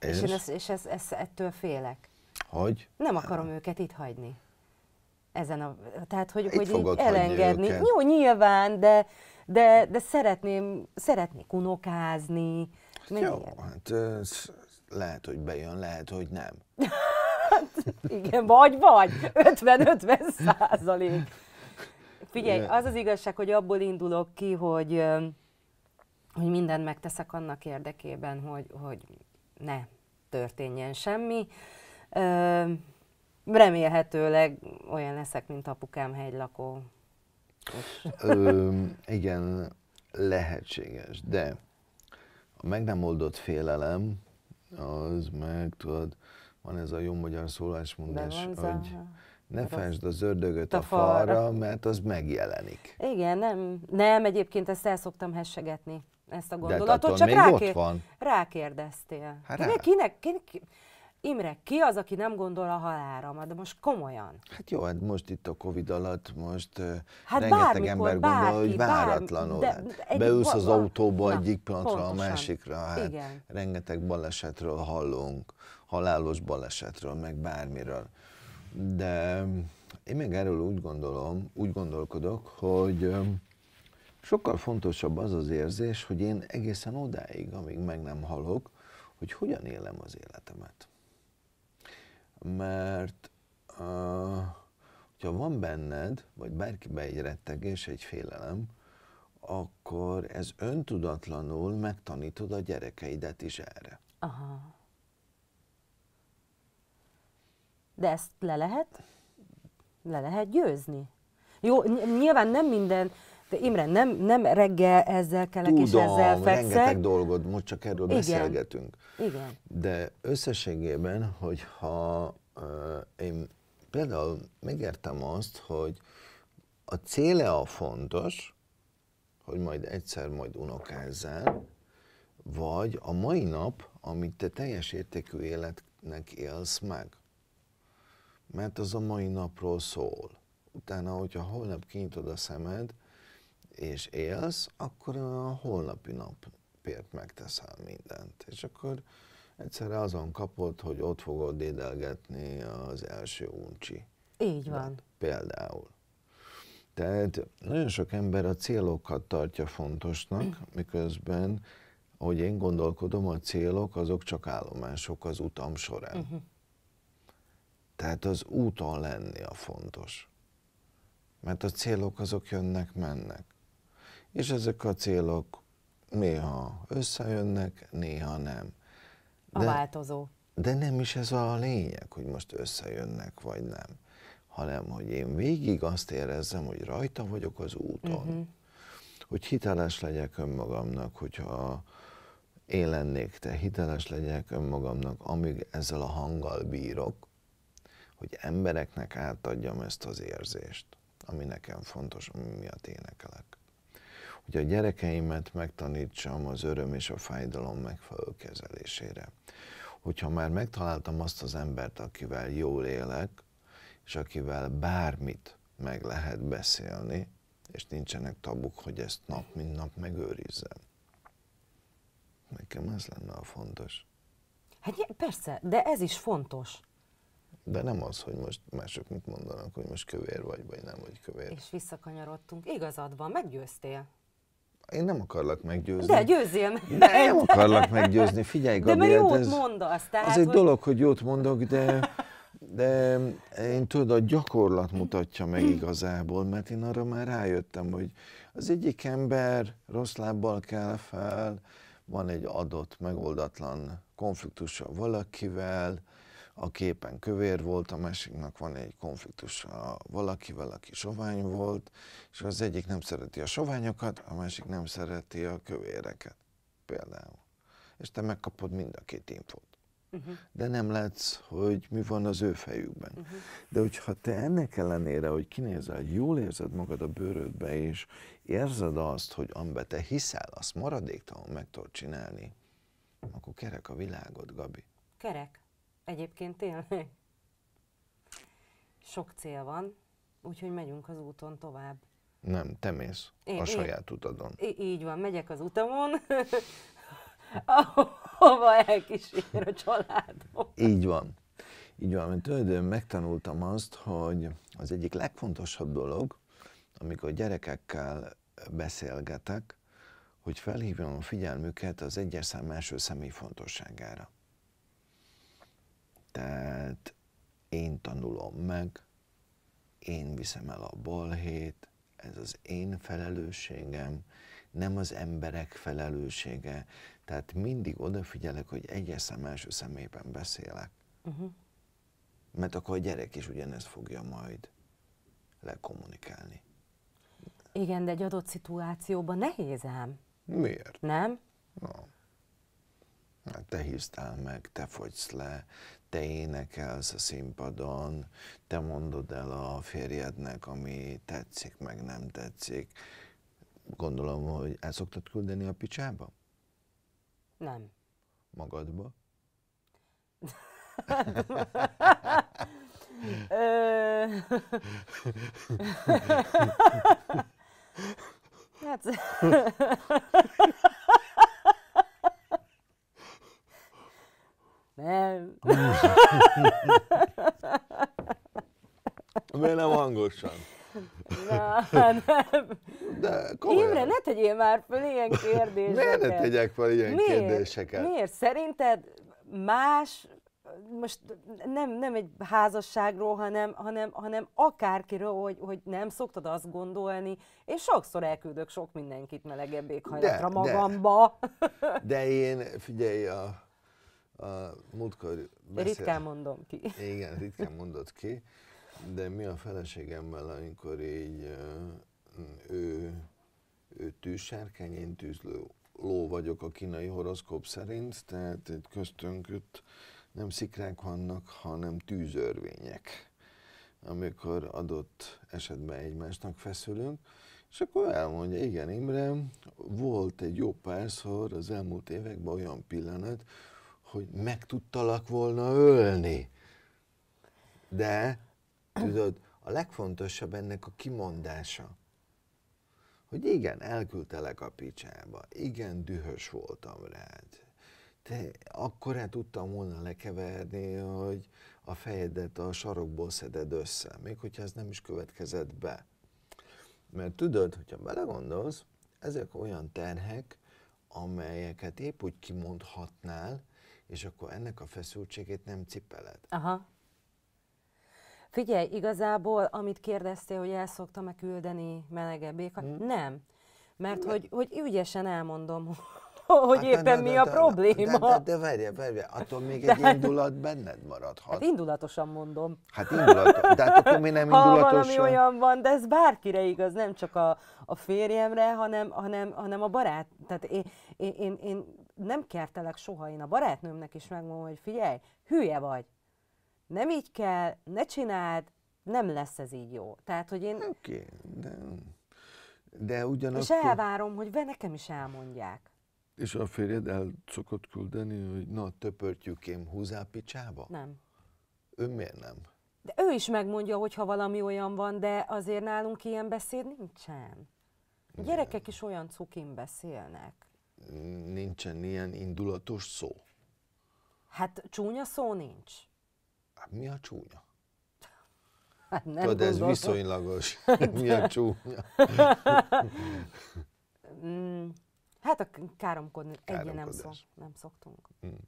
És, és én ezt, és ez, ezt, ettől félek. Hogy? Nem akarom nem. őket itt hagyni. Ezen a, tehát, hogy, itt hogy így elengedni. Őket. Jó, nyilván, de, de, de szeretném, szeretnék unokázni. Hát jó, ilyen. hát ez, lehet, hogy bejön, lehet, hogy nem. Igen, vagy, vagy. 50-50 százalék. Figyelj, az az igazság, hogy abból indulok ki, hogy, hogy mindent megteszek annak érdekében, hogy, hogy ne történjen semmi. Remélhetőleg olyan leszek, mint apukám hegylakó. Ö, igen, lehetséges, de a meg nem oldott félelem, az meg tudod, van ez a jó magyar szólásmondás, hogy ne hát fensd az ördögöt a, a falra, falra, mert az megjelenik. Igen, nem, nem, egyébként ezt el szoktam hessegetni, ezt a gondolatot, De csak rákér, ott van. rákérdeztél. Hát kinek, rá. kinek, kinek, Imre, ki az, aki nem gondol a halálra? De most komolyan. Hát jó, hát most itt a Covid alatt most hát rengeteg bármikor, ember gondol, bárki, hogy váratlanul. hát. Beülsz az autóba na, egyik pillanatra pontosan. a másikra. Hát Igen. Rengeteg balesetről hallunk, halálos balesetről, meg bármiről. De mm, én még erről úgy gondolom, úgy gondolkodok, hogy mm, sokkal fontosabb az az érzés, hogy én egészen odáig, amíg meg nem halok, hogy hogyan élem az életemet mert uh, ha van benned, vagy bárkiben egy rettegés, egy félelem, akkor ez öntudatlanul megtanítod a gyerekeidet is erre. Aha. De ezt le lehet? Le lehet győzni? Jó, nyilván nem minden de Imre, nem, nem reggel ezzel kelek Tudom, és ezzel fekszek. rengeteg dolgod, most csak erről Igen. beszélgetünk. Igen. De összességében, hogyha uh, én például megértem azt, hogy a céle a fontos, hogy majd egyszer majd unokázzál, vagy a mai nap, amit te teljes értékű életnek élsz meg. Mert az a mai napról szól. Utána, hogyha holnap kinyitod a szemed, és élsz, akkor a holnapi napért megteszel mindent. És akkor egyszerre azon kapod, hogy ott fogod dédelgetni az első uncsi. Így van. De például. Tehát nagyon sok ember a célokat tartja fontosnak, miközben, ahogy én gondolkodom, a célok azok csak állomások az utam során. Uh-huh. Tehát az úton lenni a fontos. Mert a célok azok jönnek, mennek és ezek a célok néha összejönnek, néha nem. De, a változó. De nem is ez a lényeg, hogy most összejönnek vagy nem, hanem hogy én végig azt érezzem, hogy rajta vagyok az úton. Uh-huh. Hogy hiteles legyek önmagamnak, hogyha én lennék te, hiteles legyek önmagamnak, amíg ezzel a hanggal bírok, hogy embereknek átadjam ezt az érzést, ami nekem fontos, ami miatt énekelek hogy a gyerekeimet megtanítsam az öröm és a fájdalom megfelelő kezelésére. Hogyha már megtaláltam azt az embert, akivel jól élek, és akivel bármit meg lehet beszélni, és nincsenek tabuk, hogy ezt nap mint nap megőrizzem. Nekem ez lenne a fontos. Hát persze, de ez is fontos. De nem az, hogy most mások mit mondanak, hogy most kövér vagy, vagy nem vagy kövér. És visszakanyarodtunk. Igazad van, meggyőztél én nem akarlak meggyőzni. De győzzél meg. De nem akarlak meggyőzni, figyelj Gabi. De mert jót ez, mondasz. Tehát, az egy hogy... dolog, hogy jót mondok, de, de én tudod, a gyakorlat mutatja meg igazából, mert én arra már rájöttem, hogy az egyik ember rossz lábbal kell fel, van egy adott megoldatlan konfliktusa valakivel, a képen kövér volt, a másiknak van egy konfliktus a valakivel, aki sovány volt, és az egyik nem szereti a soványokat, a másik nem szereti a kövéreket például. És te megkapod mind a két infót. Uh-huh. De nem látsz, hogy mi van az ő fejükben. Uh-huh. De hogyha te ennek ellenére, hogy kinézel, jól érzed magad a bőrödbe, és érzed azt, hogy amiben te hiszel, azt maradéktalanul meg tudod csinálni, akkor kerek a világod, Gabi. Kerek. Egyébként tényleg. Sok cél van, úgyhogy megyünk az úton tovább. Nem, te mész én, a saját én, utadon. Így van, megyek az utamon, ahova elkísér a családom. Így van. Így van, mert tulajdonképpen megtanultam azt, hogy az egyik legfontosabb dolog, amikor gyerekekkel beszélgetek, hogy felhívjam a figyelmüket az egyes szám első személy fontosságára. Tehát én tanulom meg, én viszem el a balhét, ez az én felelősségem, nem az emberek felelőssége. Tehát mindig odafigyelek, hogy egyes szem első szemében beszélek. Uh-huh. Mert akkor a gyerek is ugyanezt fogja majd lekommunikálni. Igen, de egy adott szituációban nehéz ám. Miért? Nem? Na, Hát te hisztál meg, te fogysz le, te énekelsz a színpadon, te mondod el a férjednek, ami tetszik, meg nem tetszik. Gondolom, hogy el szoktad küldeni a picsába? Nem. Magadba? hát, gyorsan. Na, hát nem. De Imre, ne tegyél már fel ilyen kérdéseket. Miért ne tegyek fel ilyen Miért? kérdéseket? Miért? Szerinted más, most nem, nem egy házasságról, hanem, hanem, hanem akárkiről, hogy, hogy nem szoktad azt gondolni. Én sokszor elküldök sok mindenkit melegebb éghajlatra de, magamba. De, de én, figyelj, a, a múltkor beszél... Ritkán mondom ki. Igen, ritkán mondod ki de mi a feleségemmel, amikor így ő, ő tűzsárkány, én tűzlő ló vagyok a kínai horoszkóp szerint, tehát itt köztünk itt nem szikrák vannak, hanem tűzörvények, amikor adott esetben egymásnak feszülünk, és akkor elmondja, igen Imre, volt egy jó párszor az elmúlt években olyan pillanat, hogy meg tudtalak volna ölni, de Tudod, a legfontosabb ennek a kimondása. Hogy igen, elküldtelek a picsába, igen, dühös voltam rád. Te akkor el tudtam volna lekeverni, hogy a fejedet a sarokból szeded össze, még hogyha ez nem is következett be. Mert tudod, hogyha belegondolsz, ezek olyan terhek, amelyeket épp úgy kimondhatnál, és akkor ennek a feszültségét nem cipeled. Aha. Figyelj, igazából, amit kérdeztél, hogy el szoktam-e küldeni melegebb hmm. nem. Mert hogy, hogy ügyesen elmondom, hogy hát éppen de, mi de, a probléma. De, de, de várj, attól még de, egy indulat benned maradhat. Hát indulatosan mondom. Hát indulatosan, de hát akkor mi nem indulatosan? Ha valami olyan van, de ez bárkire igaz, nem csak a, a férjemre, hanem, hanem, hanem a barát. Tehát én, én, én, én nem kertelek soha, én a barátnőmnek is megmondom, hogy figyelj, hülye vagy nem így kell, ne csináld, nem lesz ez így jó. Tehát, hogy én... Oké, okay, de, de ugyanakkor... És elvárom, hogy be nekem is elmondják. És a férjed el szokott küldeni, hogy na, töpörtjük én húzápicsába? Nem. Ő miért nem? De ő is megmondja, hogyha valami olyan van, de azért nálunk ilyen beszéd nincsen. A gyerekek is olyan cukin beszélnek. Nincsen ilyen indulatos szó? Hát csúnya szó nincs. Hát mi a csúnya? Hát nem Tudod, ez viszonylagos. Hát mi a csúnya? Mm, hát a káromkodni egyre nem, szok, nem szoktunk. Hmm.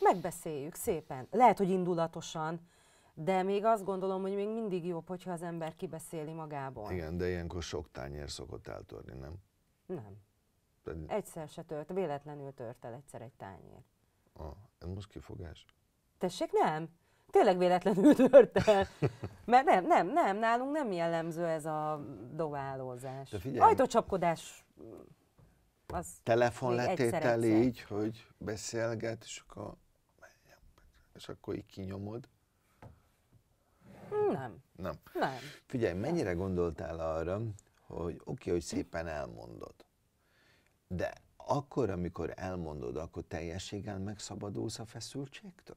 Megbeszéljük szépen. Lehet, hogy indulatosan, de még azt gondolom, hogy még mindig jobb, hogyha az ember kibeszéli magából. Igen, de ilyenkor sok tányér szokott eltörni, nem? Nem. De... Egyszer se tört, véletlenül tört el egyszer egy tányér. Ah, ez most kifogás? Tessék, nem tényleg véletlenül tört el. Mert nem, nem, nem, nálunk nem jellemző ez a dobálózás. Ajtócsapkodás az Telefon letétel így, hogy beszélget, és akkor, és akkor így kinyomod. Nem. Nem. nem. Figyelj, mennyire gondoltál arra, hogy oké, okay, hogy szépen elmondod, de akkor, amikor elmondod, akkor teljességgel megszabadulsz a feszültségtől?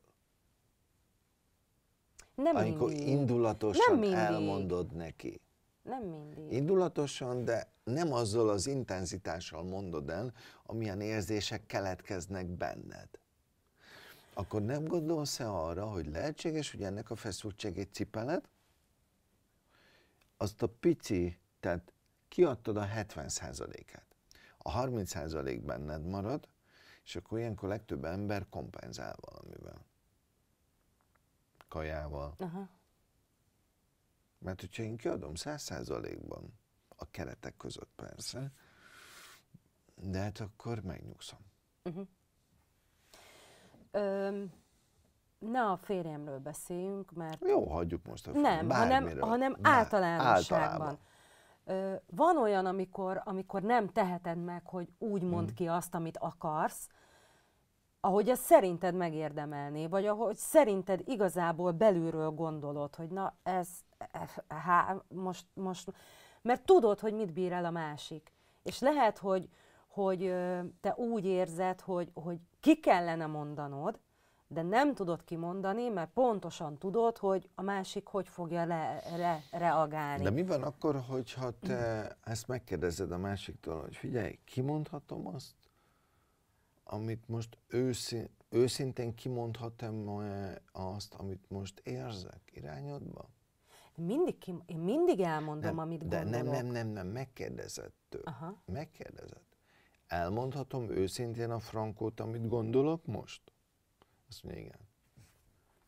Nem Amikor mindig. indulatosan nem mindig. elmondod neki. Nem mindig. Indulatosan, de nem azzal az intenzitással mondod el, amilyen érzések keletkeznek benned. Akkor nem gondolsz-e arra, hogy lehetséges, hogy ennek a feszültségét cipeled? Azt a pici, tehát kiadtad a 70%-át. A 30% benned marad, és akkor ilyenkor legtöbb ember kompenzál valamivel kajával. Aha. Mert hogyha én kiadom száz százalékban, a keretek között persze, de hát akkor megnyugszom. Uh-huh. Mhm. Ö, ne a férjemről beszéljünk, mert... Jó, hagyjuk most a férjemről. Nem, Bármiről. hanem, hanem általánosságban. Általában. Ö, van olyan, amikor, amikor nem teheted meg, hogy úgy mond hmm. ki azt, amit akarsz, ahogy ezt szerinted megérdemelné, vagy ahogy szerinted igazából belülről gondolod, hogy na ez, há, most, most, mert tudod, hogy mit bír el a másik. És lehet, hogy, hogy te úgy érzed, hogy, hogy ki kellene mondanod, de nem tudod kimondani, mert pontosan tudod, hogy a másik hogy fogja le, re, reagálni. De mi van akkor, hogyha te ezt megkérdezed a másiktól, hogy figyelj, kimondhatom azt? amit most őszintén, őszintén kimondhatom-e eh, azt, amit most érzek irányodba? Mindig, ki, én mindig elmondom, nem, amit de gondolok. De nem, nem, nem, nem, megkérdezett tőle. Aha. Megkérdezett. Elmondhatom őszintén a frankót, amit gondolok most? Azt mondja, igen.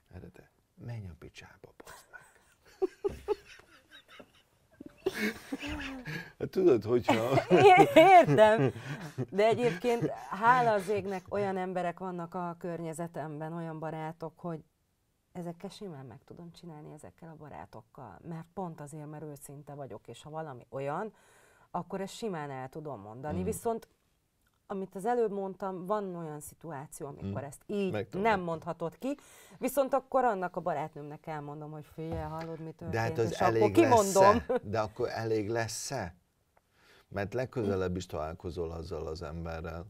Erre te, menj a picsába, meg. Hát tudod, hogyha... Értem, de egyébként hála az égnek olyan emberek vannak a környezetemben, olyan barátok, hogy ezekkel simán meg tudom csinálni ezekkel a barátokkal, mert pont azért, mert őszinte vagyok, és ha valami olyan, akkor ezt simán el tudom mondani. Mm. Viszont amit az előbb mondtam, van olyan szituáció, amikor hmm. ezt így Megtudom. nem mondhatod ki, viszont akkor annak a barátnőmnek elmondom, hogy figyelj, hallod, mi történt, de hát az és elég akkor kimondom. De akkor elég lesz-e? Mert legközelebb is találkozol azzal az emberrel.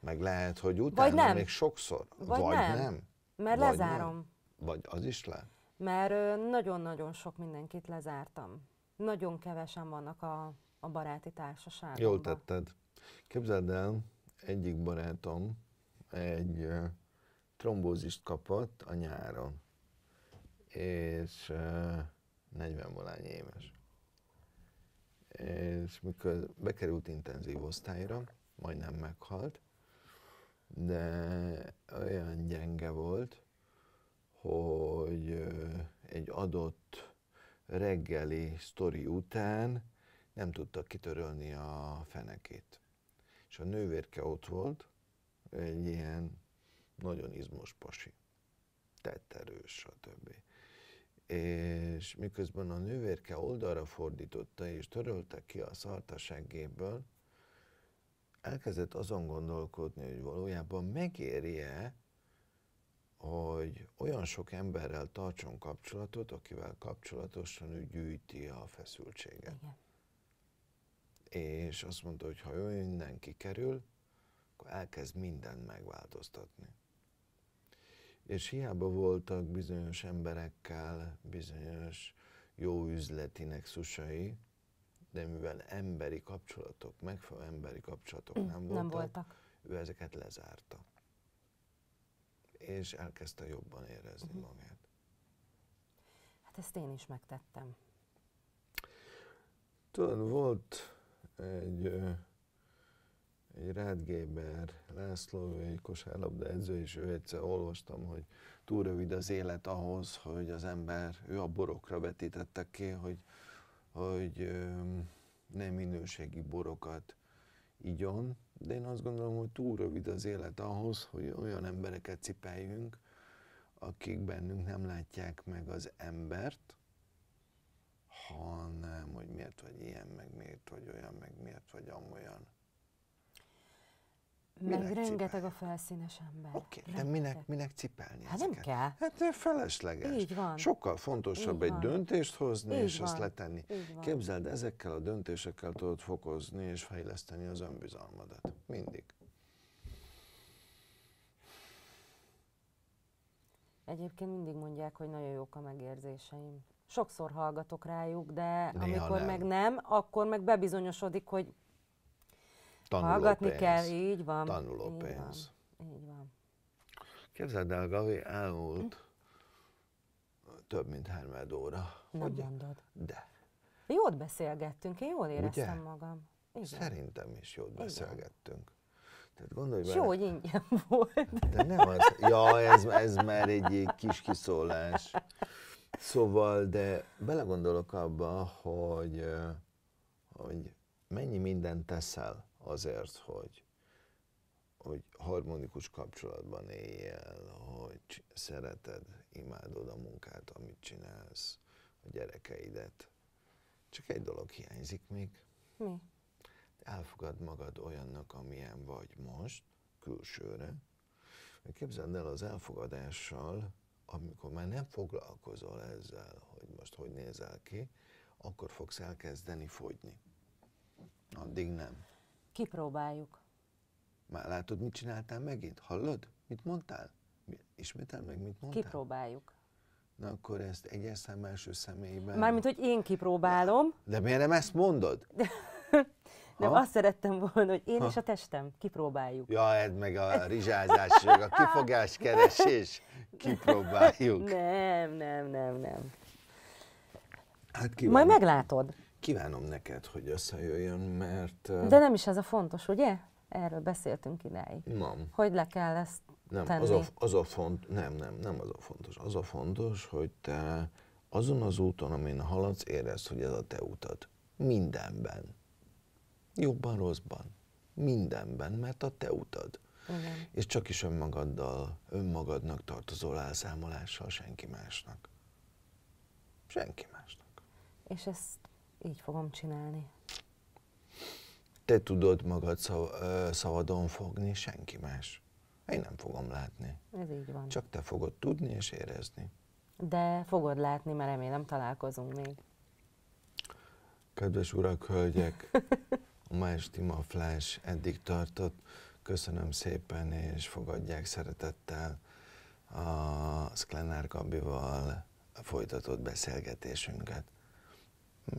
Meg lehet, hogy utána Vagy nem. még sokszor. Vagy, Vagy nem. nem. Mert Vagy lezárom. Nem. Vagy az is lehet. Mert nagyon-nagyon sok mindenkit lezártam. Nagyon kevesen vannak a, a baráti társaságban. Jól tetted. Képzeld el, egyik barátom egy trombózist kapott a nyáron, és 40 valány éves. És mikor bekerült intenzív osztályra, majdnem meghalt, de olyan gyenge volt, hogy egy adott reggeli sztori után nem tudta kitörölni a fenekét és a nővérke ott volt, egy ilyen nagyon izmos pasi, tetterős, stb. És miközben a nővérke oldalra fordította, és törölte ki a szart a seggéből, elkezdett azon gondolkodni, hogy valójában megéri-e, hogy olyan sok emberrel tartson kapcsolatot, akivel kapcsolatosan ő gyűjti a feszültséget. Igen és azt mondta, hogy ha ő innen kikerül, akkor elkezd mindent megváltoztatni. És hiába voltak bizonyos emberekkel bizonyos jó üzleti nexusai, de mivel emberi kapcsolatok, megfelelő emberi kapcsolatok mm, nem, nem voltak, voltak, ő ezeket lezárta. És elkezdte jobban érezni uh-huh. magát. Hát ezt én is megtettem. Tudod, volt egy, egy Géber, László, ő egy kosárlabda edző, és ő egyszer olvastam, hogy túl rövid az élet ahhoz, hogy az ember, ő a borokra vetítette ki, hogy, hogy nem minőségi borokat igyon, de én azt gondolom, hogy túl rövid az élet ahhoz, hogy olyan embereket cipeljünk, akik bennünk nem látják meg az embert, hanem miért vagy ilyen, meg miért vagy olyan, meg miért vagy amolyan. Minek meg rengeteg a felszínes ember. Oké, okay, de minek, minek cipelni Hát ezeket? nem kell. Hát felesleges. Így van. Sokkal fontosabb Így egy van. döntést hozni, Így és van. azt letenni. Így van. Képzeld, ezekkel a döntésekkel tudod fokozni és fejleszteni az önbizalmadat. Mindig. Egyébként mindig mondják, hogy nagyon jók a megérzéseim sokszor hallgatok rájuk, de Néha amikor nem. meg nem, akkor meg bebizonyosodik, hogy Tanuló hallgatni pénz. kell, így van. Tanuló így pénz. Van. Így van. Képzeld el, Gavi, elmúlt hm? több mint hármed óra. Nem hogy... mondod. De. Jót beszélgettünk, én jól éreztem Ugye? magam. Igen. Szerintem is jót beszélgettünk. Tehát gondolj bele. Jó, hogy ingyen volt. De nem az. Ja, ez, ez már egy kis kiszólás. Szóval, de belegondolok abba, hogy, hogy mennyi mindent teszel azért, hogy, hogy harmonikus kapcsolatban éljél, hogy szereted, imádod a munkát, amit csinálsz, a gyerekeidet. Csak egy dolog hiányzik még. Mi? Elfogad magad olyannak, amilyen vagy most, külsőre. Képzeld el, az elfogadással amikor már nem foglalkozol ezzel, hogy most hogy nézel ki, akkor fogsz elkezdeni fogyni. Addig nem. Kipróbáljuk. Már látod, mit csináltál megint? Hallod? Mit mondtál? Ismétel meg, mit mondtál? Kipróbáljuk. Na akkor ezt egyes szám első személyben... Mármint, hogy én kipróbálom. De, de miért nem ezt mondod? Nem, ha? azt szerettem volna, hogy én ha? és a testem kipróbáljuk. Ja, ez meg a rizsázás, meg a kifogás, keresés, kipróbáljuk. Nem, nem, nem, nem. Hát kívánom. Majd meglátod. Kívánom neked, hogy összejöjjön, mert... De nem is ez a fontos, ugye? Erről beszéltünk ideig. Nem. Hogy le kell ezt nem, tenni. Az a, az a font, nem, nem, nem az a fontos. Az a fontos, hogy te azon az úton, amin haladsz, érezd, hogy ez a te utad. Mindenben. Jobban, rosszban. Mindenben, mert a te utad. Igen. És csak is önmagaddal, önmagadnak tartozol elszámolással, senki másnak. Senki másnak. És ezt így fogom csinálni. Te tudod magad szav, szabadon fogni, senki más. Én nem fogom látni. Ez így van. Csak te fogod tudni és érezni. De fogod látni, mert remélem találkozunk még. Kedves urak, hölgyek, a Más Tima Flash eddig tartott. Köszönöm szépen, és fogadják szeretettel a Sklenár Gabival folytatott beszélgetésünket.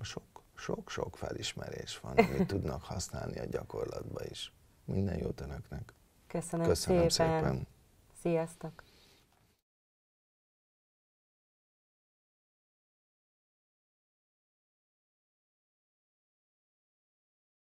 Sok, sok, sok felismerés van, amit tudnak használni a gyakorlatba is. Minden jót Önöknek! Köszönöm, Köszönöm szépen. szépen! Sziasztok!